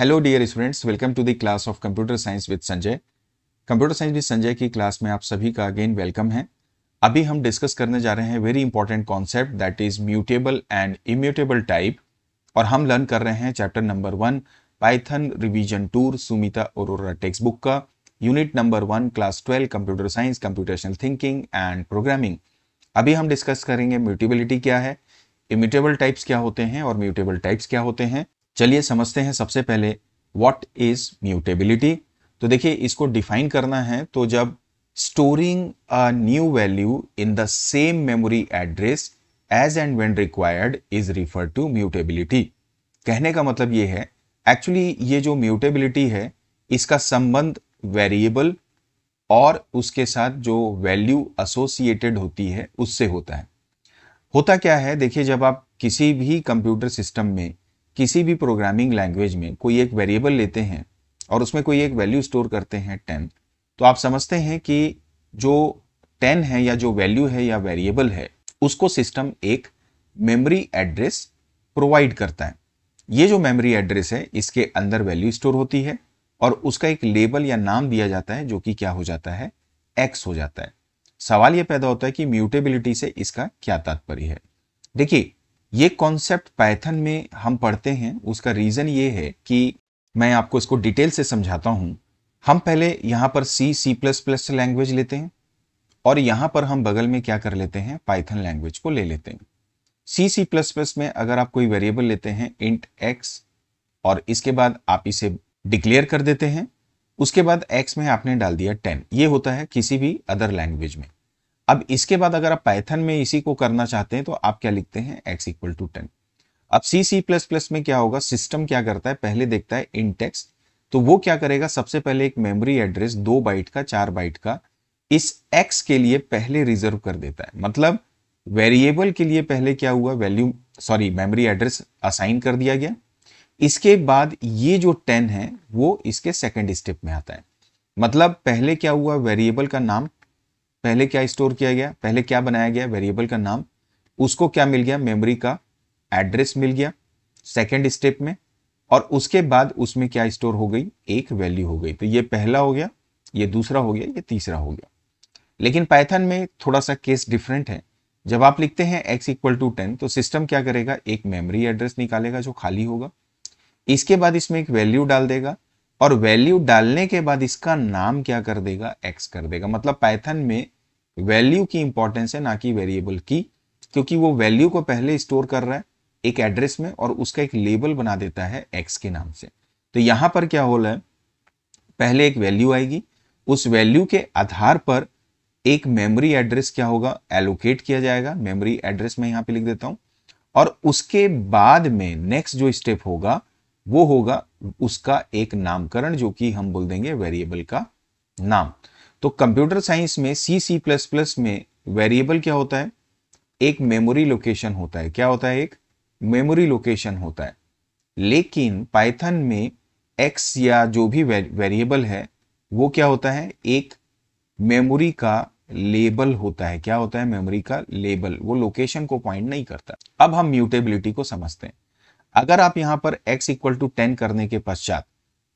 Hello dear students welcome to the class of computer science with Sanjay computer science with Sanjay की class में आप सभी का अगेन वेलकम है अभी हम डिस्कस करने जा रहे हैं very important concept that is mutable and immutable type और हम लर्न कर रहे हैं chapter number one Python revision tour Sumita और टेक्स्ट बुक का unit number one class twelve computer science computational thinking and programming अभी हम डिस्कस करेंगे म्यूटेबिलिटी क्या है इम्यूटेबल टाइप्स क्या होते हैं और म्यूटेबल टाइप्स क्या होते हैं चलिए समझते हैं सबसे पहले वॉट इज म्यूटेबिलिटी तो देखिए इसको डिफाइन करना है तो जब storing a new value in the same memory address as and when required is refer to mutability कहने का मतलब ये है एक्चुअली ये जो म्यूटेबिलिटी है इसका संबंध वेरिएबल और उसके साथ जो वैल्यू एसोसिएटेड होती है उससे होता है होता क्या है देखिए जब आप किसी भी कंप्यूटर सिस्टम में किसी भी प्रोग्रामिंग लैंग्वेज में कोई एक वेरिएबल लेते हैं और उसमें कोई एक वैल्यू स्टोर करते हैं टेन तो आप समझते हैं कि जो टेन है या जो वैल्यू है या वेरिएबल है उसको सिस्टम एक मेमोरी एड्रेस प्रोवाइड करता है ये जो मेमोरी एड्रेस है इसके अंदर वैल्यू स्टोर होती है और उसका एक लेबल या नाम दिया जाता है जो कि क्या हो जाता है एक्स हो जाता है सवाल यह पैदा होता है कि म्यूटेबिलिटी से इसका क्या तात्पर्य है देखिए ये कॉन्सेप्ट पैथन में हम पढ़ते हैं उसका रीज़न ये है कि मैं आपको इसको डिटेल से समझाता हूं हम पहले यहां पर C C plus plus language लेते हैं और यहां पर हम बगल में क्या कर लेते हैं पाइथन लैंग्वेज को ले लेते हैं सी सी प्लस प्लस में अगर आप कोई वेरिएबल लेते हैं इंट एक्स और इसके बाद आप इसे डिक्लेयर कर देते हैं उसके बाद एक्स में आपने डाल दिया टेन ये होता है किसी भी अदर लैंग्वेज में अब इसके बाद अगर आप पैथन में इसी को करना चाहते हैं तो आप क्या लिखते हैं एक्स इक्वल टू टेन अब सी सी प्लस प्लस में क्या होगा सिस्टम क्या करता है पहले देखता है इंटेक्स तो वो क्या करेगा सबसे पहले एक मेमोरी एड्रेस दो बाइट का चार बाइट का इस एक्स के लिए पहले रिजर्व कर देता है मतलब वेरिएबल के लिए पहले क्या हुआ value sorry memory address assign कर दिया गया इसके बाद ये जो टेन है वो इसके सेकेंड स्टेप में आता है मतलब पहले क्या हुआ वेरिएबल का नाम पहले क्या स्टोर किया गया पहले क्या बनाया गया वेरिएबल का नाम उसको क्या मिल गया मेमोरी का एड्रेस मिल गया सेकेंड स्टेप में और उसके बाद उसमें क्या स्टोर हो गई एक वैल्यू हो गई तो ये पहला हो गया ये दूसरा हो गया ये तीसरा हो गया लेकिन पैथन में थोड़ा सा केस डिफरेंट है जब आप लिखते हैं x इक्वल टू टेन तो सिस्टम क्या करेगा एक मेमोरी एड्रेस निकालेगा जो खाली होगा इसके बाद इसमें एक वैल्यू डाल देगा और वैल्यू डालने के बाद इसका नाम क्या कर देगा एक्स कर देगा मतलब पाइथन में वैल्यू की इंपॉर्टेंस है ना कि वेरिएबल की क्योंकि वो वैल्यू को पहले स्टोर कर रहा है एक एड्रेस में और उसका एक लेबल बना देता है एक्स के नाम से तो यहां पर क्या हो रहा है पहले एक वैल्यू आएगी उस वैल्यू के आधार पर एक मेमोरी एड्रेस क्या होगा एलोकेट किया जाएगा मेमोरी एड्रेस में यहां पे लिख देता हूं और उसके बाद में नेक्स्ट जो स्टेप होगा वो होगा उसका एक नामकरण जो कि हम बोल देंगे वेरिएबल का नाम तो कंप्यूटर साइंस में सी सी प्लस प्लस में वेरिएबल क्या होता है एक मेमोरी लोकेशन होता है क्या होता है एक मेमोरी लोकेशन होता है लेकिन पाइथन में एक्स या जो भी वेरिएबल है वो क्या होता है एक मेमोरी का लेबल होता है क्या होता है मेमोरी का लेबल वो लोकेशन को पॉइंट नहीं करता अब हम म्यूटेबिलिटी को समझते हैं अगर आप यहां पर x इक्वल टू टेन करने के पश्चात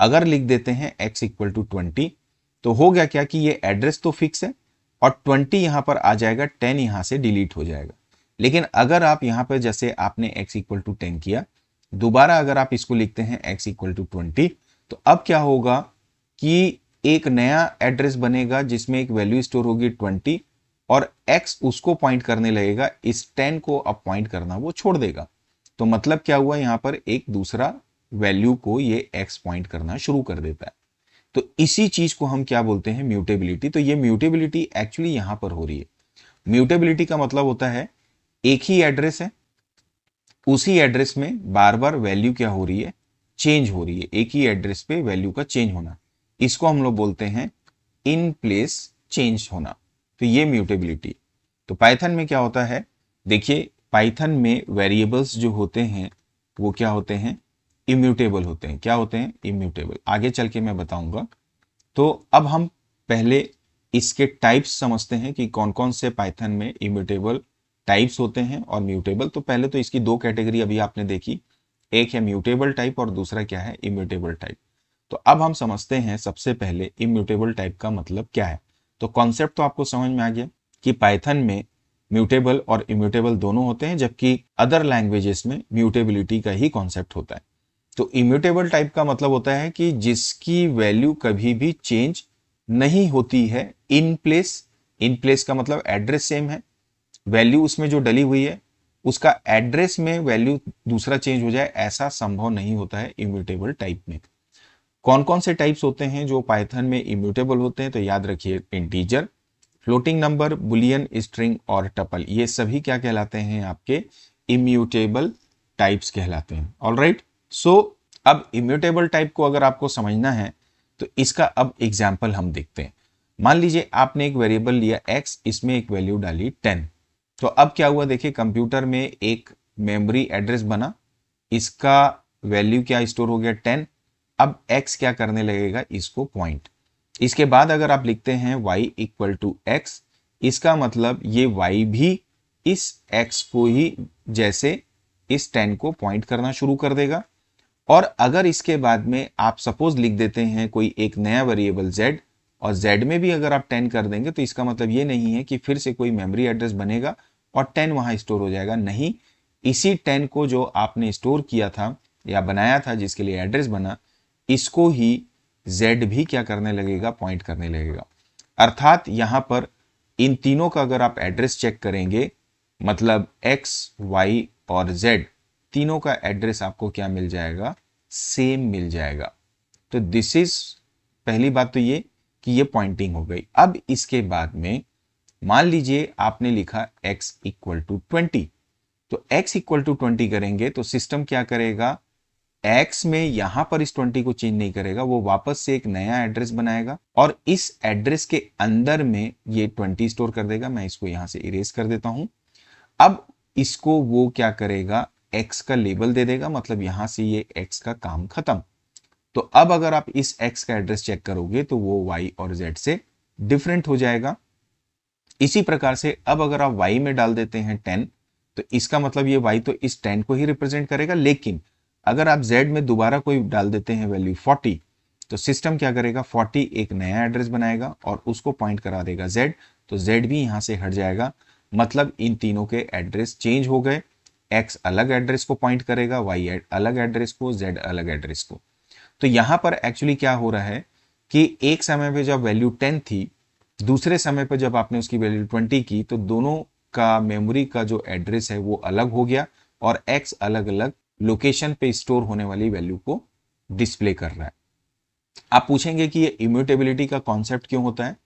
अगर लिख देते हैं x इक्वल टू ट्वेंटी तो हो गया क्या कि ये एड्रेस तो फिक्स है और ट्वेंटी यहां पर आ जाएगा टेन यहां से डिलीट हो जाएगा लेकिन अगर आप यहां पर जैसे आपने x इक्वल टू टेन किया दोबारा अगर आप इसको लिखते हैं x इक्वल टू ट्वेंटी तो अब क्या होगा कि एक नया एड्रेस बनेगा जिसमें एक वैल्यू स्टोर होगी ट्वेंटी और एक्स उसको पॉइंट करने लगेगा इस टेन को अब पॉइंट करना वो छोड़ देगा तो मतलब क्या हुआ यहां पर एक दूसरा वैल्यू को ये एक्स पॉइंट करना शुरू कर देता है तो इसी चीज को हम क्या बोलते हैं म्यूटेबिलिटी तो ये म्यूटेबिलिटी एक्चुअली यहां पर हो रही है म्यूटेबिलिटी का मतलब होता है एक ही एड्रेस है उसी एड्रेस में बार बार वैल्यू क्या हो रही है चेंज हो रही है एक ही एड्रेस पे वैल्यू का चेंज होना इसको हम लोग बोलते हैं इन प्लेस चेंज होना तो ये म्यूटेबिलिटी तो पाइथन में क्या होता है देखिए पाइथन में वेरिएबल्स जो होते हैं वो क्या होते हैं इम्यूटेबल होते हैं क्या होते हैं इम्यूटेबल आगे चल के मैं बताऊंगा तो अब हम पहले इसके टाइप्स समझते हैं कि कौन कौन से पाइथन में इम्यूटेबल टाइप्स होते हैं और म्यूटेबल तो पहले तो इसकी दो कैटेगरी अभी आपने देखी एक है म्यूटेबल टाइप और दूसरा क्या है इम्यूटेबल टाइप तो अब हम समझते हैं सबसे पहले इम्यूटेबल टाइप का मतलब क्या है तो कॉन्सेप्ट तो आपको समझ में आ गया कि पाइथन में म्यूटेबल और इम्यूटेबल दोनों होते हैं जबकि अदर लैंग्वेजेस में म्यूटेबिलिटी का ही कॉन्सेप्ट होता है तो इम्यूटेबल टाइप का मतलब होता है कि जिसकी वैल्यू कभी भी चेंज नहीं होती है इन प्लेस इन प्लेस का मतलब एड्रेस सेम है वैल्यू उसमें जो डली हुई है उसका एड्रेस में वैल्यू दूसरा चेंज हो जाए ऐसा संभव नहीं होता है इम्यूटेबल टाइप में कौन कौन से टाइप्स होते हैं जो पाइथन में इम्यूटेबल होते हैं तो याद रखिए integer floating number boolean string और टपल ये सभी क्या कहलाते हैं आपके इम्यूटेबल टाइप्स कहलाते हैं ऑल राइट सो अब इम्यूटेबल टाइप को अगर आपको समझना है तो इसका अब एग्जाम्पल हम देखते हैं मान लीजिए आपने एक वेरिएबल लिया एक्स इसमें एक वैल्यू डाली टेन तो अब क्या हुआ देखिए कंप्यूटर में एक मेमोरी एड्रेस बना इसका वैल्यू क्या स्टोर हो गया टेन अब एक्स क्या करने लगेगा इसको पॉइंट इसके बाद अगर आप लिखते हैं y इक्वल टू एक्स इसका मतलब ये y भी इस x को ही जैसे इस टेन को पॉइंट करना शुरू कर देगा और अगर इसके बाद में आप सपोज लिख देते हैं कोई एक नया वेरिएबल z और z में भी अगर आप टेन कर देंगे तो इसका मतलब ये नहीं है कि फिर से कोई मेमोरी एड्रेस बनेगा और टेन वहां स्टोर हो जाएगा नहीं इसी टेन को जो आपने स्टोर किया था या बनाया था जिसके लिए एड्रेस बना इसको ही जेड भी क्या करने लगेगा पॉइंट करने लगेगा अर्थात यहां पर इन तीनों का अगर आप एड्रेस चेक करेंगे मतलब एक्स वाई और जेड तीनों का एड्रेस आपको क्या मिल जाएगा सेम मिल जाएगा तो दिस इज पहली बात तो ये कि ये पॉइंटिंग हो गई अब इसके बाद में मान लीजिए आपने लिखा x इक्वल टू ट्वेंटी तो x इक्वल टू ट्वेंटी करेंगे तो सिस्टम क्या करेगा एक्स में यहां पर इस ट्वेंटी को चेंज नहीं करेगा वो वापस से एक नया एड्रेस बनाएगा और इस एड्रेस के अंदर में ये ट्वेंटी स्टोर कर देगा मैं इसको यहां से इरेज कर देता हूं अब इसको वो क्या करेगा एक्स का लेबल दे देगा मतलब यहां से ये एक्स का काम खत्म तो अब अगर आप इस एक्स का एड्रेस चेक करोगे तो वो वाई और जेड से डिफरेंट हो जाएगा इसी प्रकार से अब अगर आप वाई में डाल देते हैं टेन तो इसका मतलब ये वाई तो इस टेन को ही रिप्रेजेंट करेगा लेकिन अगर आप z में दोबारा कोई डाल देते हैं वैल्यू 40 तो सिस्टम क्या करेगा 40 एक नया एड्रेस बनाएगा और उसको पॉइंट करा देगा z तो z भी यहां से हट जाएगा मतलब इन तीनों के एड्रेस चेंज हो गए x अलग एड्रेस को पॉइंट करेगा y अलग एड्रेस को z अलग एड्रेस को तो यहां पर एक्चुअली क्या हो रहा है कि एक समय पर जब वैल्यू टेन थी दूसरे समय पर जब आपने उसकी वैल्यू ट्वेंटी की तो दोनों का मेमोरी का जो एड्रेस है वो अलग हो गया और एक्स अलग अलग लोकेशन पे स्टोर होने वाली वैल्यू को डिस्प्ले कर रहा है आप पूछेंगे कि ये इम्यूटेबिलिटी का कॉन्सेप्ट क्यों होता है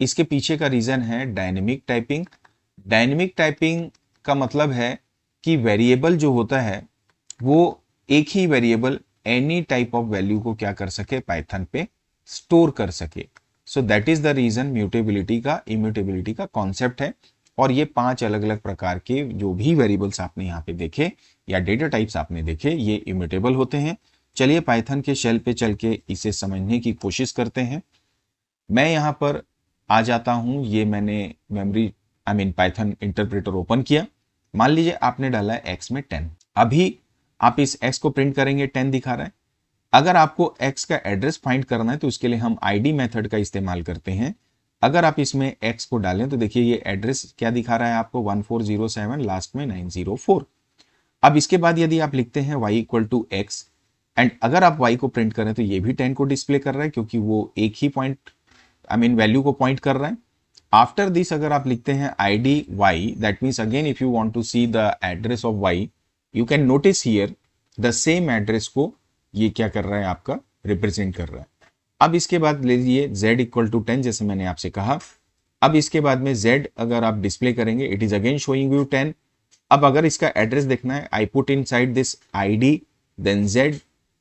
इसके पीछे का रीजन है डायनेमिक टाइपिंग डायनेमिक टाइपिंग का मतलब है कि वेरिएबल जो होता है वो एक ही variable any type of value को क्या कर सके पाइथन पे स्टोर कर सके so that is the reason mutability का इम्यूटेबिलिटी का कॉन्सेप्ट है और ये पांच अलग अलग प्रकार के जो भी वेरिएबल्स आपने यहाँ पे देखे या डेटा टाइप्स आपने देखे ये इमिटेबल होते हैं चलिए पाइथन के शेल पे चल के इसे समझने की कोशिश करते हैं मैं यहाँ पर आ जाता हूँ ये मैंने memory I mean Python interpreter open किया मान लीजिए आपने डाला है एक्स में टेन अभी आप इस एक्स को प्रिंट करेंगे टेन दिखा रहा है अगर आपको एक्स का एड्रेस फाइंड करना है तो उसके लिए हम आईडी मेथड का इस्तेमाल करते हैं अगर आप इसमें एक्स को डालें तो देखिए ये एड्रेस क्या दिखा रहा है आपको 1407 लास्ट में 904 अब इसके बाद यदि आप लिखते हैं y equal to x and अगर आप y को प्रिंट करें तो ये भी 10 को डिस्प्ले कर रहा है क्योंकि वो एक ही पॉइंट आई मीन वैल्यू को पॉइंट कर रहा है आफ्टर दिस अगर आप लिखते हैं I D y that means again if you want to see the address of y you can notice here the same address को ये क्या कर रहा है आपका रिप्रेजेंट कर रहा है अब इसके बाद ले लीजिए z इक्वल टू टेन जैसे मैंने आपसे कहा अब इसके बाद में z अगर आप डिस्प्ले करेंगे it is again showing you ten अब अगर इसका एड्रेस देखना है I put inside this I D then z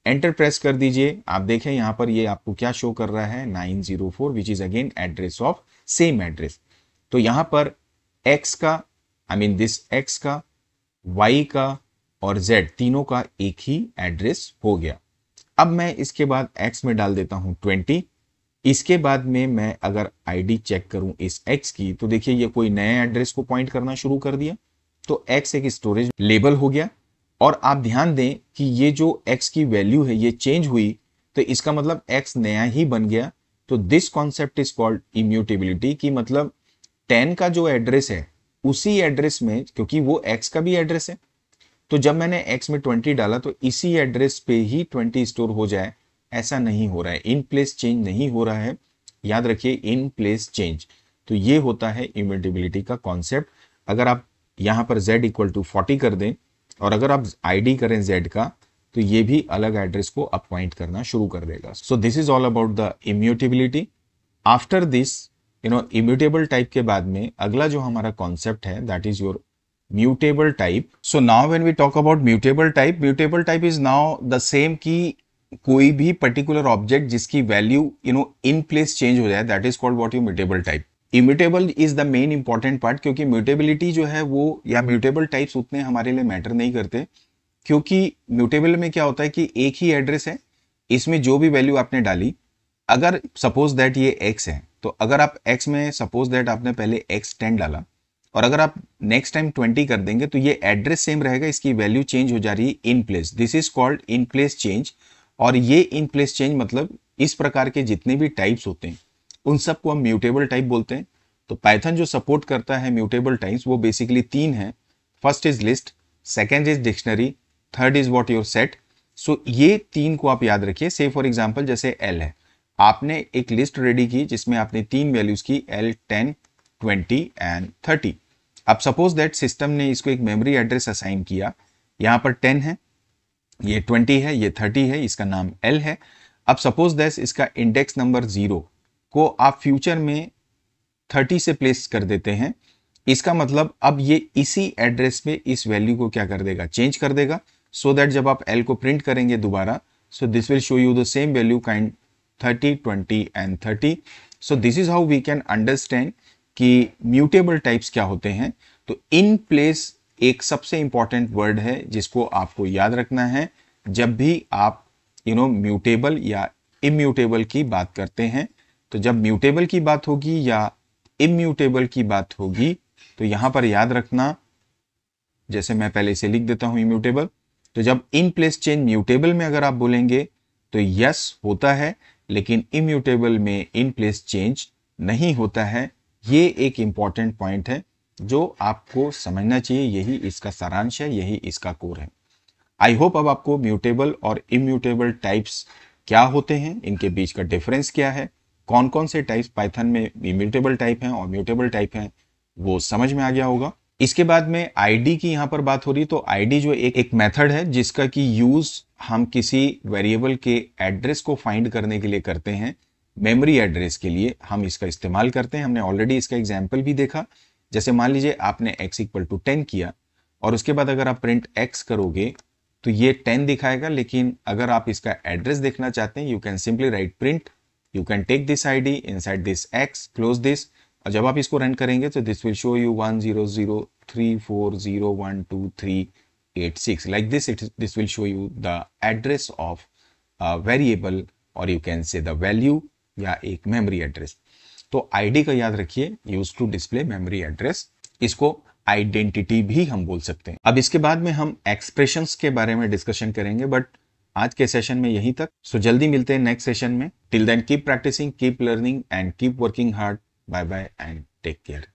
enter press कर दीजिए आप देखें यहां पर ये आपको क्या शो कर रहा है 904 zero four which is again address of same address तो यहां पर x का आई मीन दिस x का y का और z तीनों का एक ही एड्रेस हो गया अब मैं इसके बाद x में डाल देता हूं ट्वेंटी इसके बाद में मैं अगर आईडी चेक करूं इस x की तो देखिए ये कोई नए एड्रेस को पॉइंट करना शुरू कर दिया तो x एक स्टोरेज लेबल हो गया और आप ध्यान दें कि ये जो x की वैल्यू है ये चेंज हुई तो इसका मतलब x नया ही बन गया तो this concept is called immutability की मतलब 10 का जो एड्रेस है उसी एड्रेस में क्योंकि वो x का भी एड्रेस है तो जब मैंने एक्स में ट्वेंटी डाला तो इसी एड्रेस पे ही ट्वेंटी स्टोर हो जाए ऐसा नहीं हो रहा है इन प्लेस चेंज नहीं हो रहा है याद रखिए इन प्लेस चेंज तो ये होता है इमेटेबिलिटी का कॉन्सेप्ट अगर आप यहाँ पर जेड इक्वल टू फोर्टी कर दें और अगर आप id करें जेड का तो ये भी अलग एड्रेस को अपॉइंट करना शुरू कर देगा so this is all about the immutability after this you know immutable type के बाद में अगला जो हमारा कॉन्सेप्ट है that is your mutable type. So now when we talk about mutable type, mutable type is now the same key कोई भी particular object जिसकी value you know in place change हो जाए that is called what you mutable type immutable is the main important part क्योंकि mutability जो है वो या म्यूटेबल टाइप्स उतने हमारे लिए मैटर नहीं करते क्योंकि म्यूटेबल में क्या होता है कि एक ही एड्रेस है इसमें जो भी वैल्यू आपने डाली अगर सपोज दैट ये एक्स है तो अगर आप एक्स में सपोज दैट आपने पहले एक्स टेन डाला और अगर आप नेक्स्ट टाइम ट्वेंटी कर देंगे तो ये एड्रेस सेम रहेगा इसकी वैल्यू चेंज हो जा रही है in place this is called in place change और ये इन प्लेस चेंज मतलब इस प्रकार के जितने भी टाइप्स होते हैं उन सबको हम म्यूटेबल टाइप बोलते हैं तो पाइथन जो सपोर्ट करता है म्यूटेबल टाइप्स वो बेसिकली तीन है first is list second is dictionary third is what your set so ये तीन को आप याद रखिए से फॉर एग्जाम्पल जैसे एल है आपने एक लिस्ट रेडी की जिसमें आपने तीन वैल्यूज की l ten twenty and thirty अब सपोज दैट सिस्टम ने इसको एक मेमोरी एड्रेस असाइन किया यहां पर टेन है ये ट्वेंटी है ये थर्टी है इसका नाम एल है अब सपोज दैस इसका इंडेक्स नंबर जीरो को आप फ्यूचर में थर्टी से प्लेस कर देते हैं इसका मतलब अब ये इसी एड्रेस पे इस वैल्यू को क्या कर देगा चेंज कर देगा सो so दैट जब आप एल को प्रिंट करेंगे दोबारा so this will show you the same value kind 30 20 and 30 so this is how we can understand कि म्यूटेबल टाइप्स क्या होते हैं तो इन प्लेस एक सबसे इंपॉर्टेंट वर्ड है जिसको आपको याद रखना है जब भी आप यू नो म्यूटेबल या इम्यूटेबल की बात करते हैं तो जब म्यूटेबल की बात होगी या इम्यूटेबल की बात होगी तो यहां पर याद रखना जैसे मैं पहले से लिख देता हूं इम्यूटेबल तो जब इन प्लेस चेंज म्यूटेबल में अगर आप बोलेंगे तो यस होता है लेकिन इम्यूटेबल में इन प्लेस चेंज नहीं होता है ये एक इंपॉर्टेंट पॉइंट है जो आपको समझना चाहिए यही इसका सारांश है यही इसका कोर है आई होप अब आपको म्यूटेबल और इम्यूटेबल टाइप्स क्या होते हैं इनके बीच का डिफरेंस क्या है कौन कौन से टाइप्स पाइथन में इम्यूटेबल टाइप हैं और म्यूटेबल टाइप हैं वो समझ में आ गया होगा इसके बाद में आईडी की यहाँ पर बात हो रही तो आईडी जो एक एक मेथड है जिसका कि यूज हम किसी वेरिएबल के एड्रेस को फाइंड करने के लिए करते हैं मेमोरी एड्रेस के लिए हम इसका इस्तेमाल करते हैं हमने ऑलरेडी इसका एग्जाम्पल भी देखा जैसे मान लीजिए आपने एक्स इक्वल टू टेन किया और उसके बाद अगर आप प्रिंट एक्स करोगे तो ये टेन दिखाएगा लेकिन अगर आप इसका एड्रेस देखना चाहते हैं you can simply write print you can take this I D inside this x close this और जब आप इसको रन करेंगे तो this will show you one zero zero three four zero one two three eight six like this it this will show you the address of variable और you can say the value या एक memory address तो ID का याद रखिए use to display memory address इसको identity भी हम बोल सकते हैं अब इसके बाद में हम एक्सप्रेशन के बारे में डिस्कशन करेंगे बट आज के सेशन में यहीं तक सो so, जल्दी मिलते हैं नेक्स्ट सेशन में till then keep practicing keep learning and keep working hard bye bye and take care